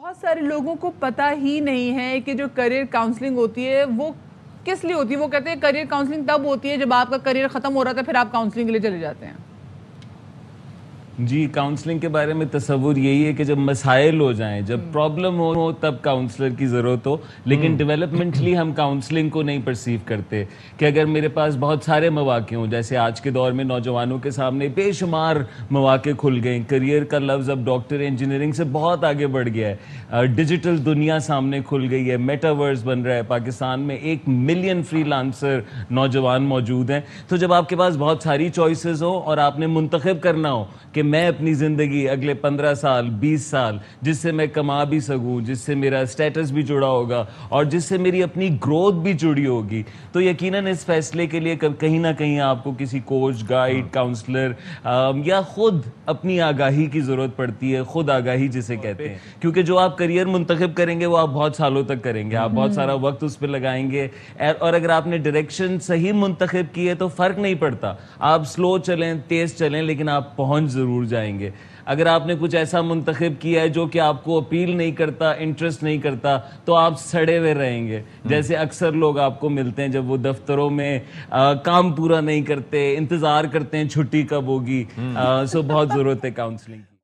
बहुत सारे लोगों को पता ही नहीं है कि जो करियर काउंसलिंग होती है वो किस लिए होती है वो कहते हैं करियर काउंसलिंग तब होती है जब आपका करियर ख़त्म हो रहा था फिर आप काउंसलिंग के लिए चले जाते हैं जी काउंसलिंग के बारे में तस्वुर यही है कि जब मसाइल हो जाएं जब प्रॉब्लम हम्म। हो तब काउंसलर की ज़रूरत हो लेकिन डेवलपमेंटली हम्म। हम काउंसलिंग को नहीं परसीव करते कि अगर मेरे पास बहुत सारे मौाक़े हों जैसे आज के दौर में नौजवानों के सामने बेशुमार मौाक़े खुल गए करियर का लफ्ज़ अब डॉक्टर इंजीनियरिंग से बहुत आगे बढ़ गया है डिजिटल दुनिया सामने खुल गई है मेटावर्स बन रहा है पाकिस्तान में एक मिलियन फ्री नौजवान मौजूद हैं तो जब आपके पास बहुत सारी चॉइसिस हो और आपने मुंतखब करना हो कि मैं अपनी ज़िंदगी अगले पंद्रह साल बीस साल जिससे मैं कमा भी सकूँ जिससे मेरा स्टेटस भी जुड़ा होगा और जिससे मेरी अपनी ग्रोथ भी जुड़ी होगी तो यकीनन इस फैसले के लिए कहीं ना कहीं आपको किसी कोच गाइड काउंसलर या खुद अपनी आगाही की ज़रूरत पड़ती है खुद आगाही जिसे कहते हैं क्योंकि जो आप करियर मुंतखब करेंगे वो आप बहुत सालों तक करेंगे आप बहुत सारा वक्त उस पर लगाएंगे और अगर आपने डायरेक्शन सही मुंतखब की है तो फ़र्क नहीं पड़ता आप स्लो चलें तेज़ चलें लेकिन आप पहुँच ज़रूर ज़रूर जाएंगे अगर आपने कुछ ऐसा मंतखब किया है जो कि आपको अपील नहीं करता इंटरेस्ट नहीं करता तो आप सड़े हुए रहेंगे हम्म। जैसे अक्सर लोग आपको मिलते हैं जब वो दफ्तरों में आ, काम पूरा नहीं करते इंतज़ार करते हैं छुट्टी कब होगी हम्म। सो बहुत ज़रूरत है काउंसलिंग